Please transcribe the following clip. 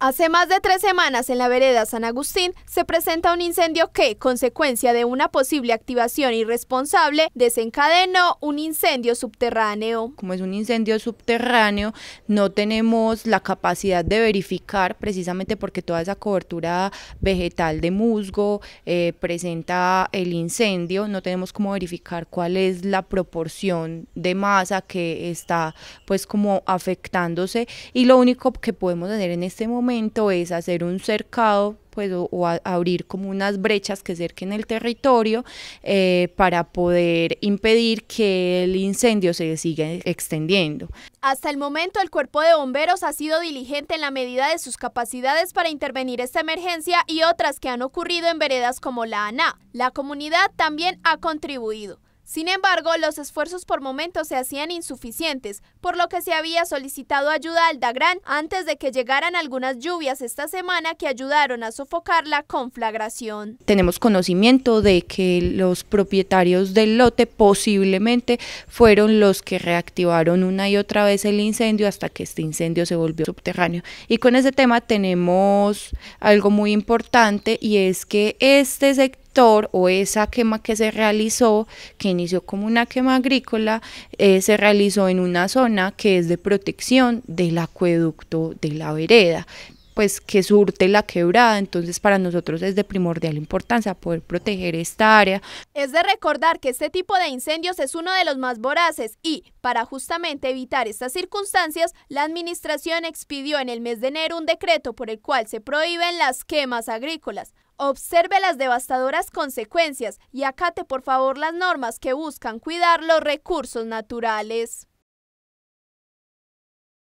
Hace más de tres semanas en la vereda San Agustín se presenta un incendio que, consecuencia de una posible activación irresponsable, desencadenó un incendio subterráneo. Como es un incendio subterráneo, no tenemos la capacidad de verificar precisamente porque toda esa cobertura vegetal de musgo eh, presenta el incendio, no tenemos como verificar cuál es la proporción de masa que está pues como afectándose y lo único que podemos hacer en este momento es hacer un cercado pues, o, abrir como unas brechas que cerquen el territorio eh, para poder impedir que el incendio se siga extendiendo. Hasta el momento el cuerpo de bomberos ha sido diligente en la medida de sus capacidades para intervenir esta emergencia y otras que han ocurrido en veredas como la ANA. La comunidad también ha contribuido. Sin embargo, los esfuerzos por momentos se hacían insuficientes, por lo que se había solicitado ayuda al DAGRAN antes de que llegaran algunas lluvias esta semana que ayudaron a sofocar la conflagración. Tenemos conocimiento de que los propietarios del lote posiblemente fueron los que reactivaron una y otra vez el incendio hasta que este incendio se volvió subterráneo. Y con ese tema tenemos algo muy importante y es que este sector o esa quema que se realizó, que inició como una quema agrícola, eh, se realizó en una zona que es de protección del acueducto de la vereda pues que surte la quebrada, entonces para nosotros es de primordial importancia poder proteger esta área. Es de recordar que este tipo de incendios es uno de los más voraces y, para justamente evitar estas circunstancias, la administración expidió en el mes de enero un decreto por el cual se prohíben las quemas agrícolas. Observe las devastadoras consecuencias y acate por favor las normas que buscan cuidar los recursos naturales.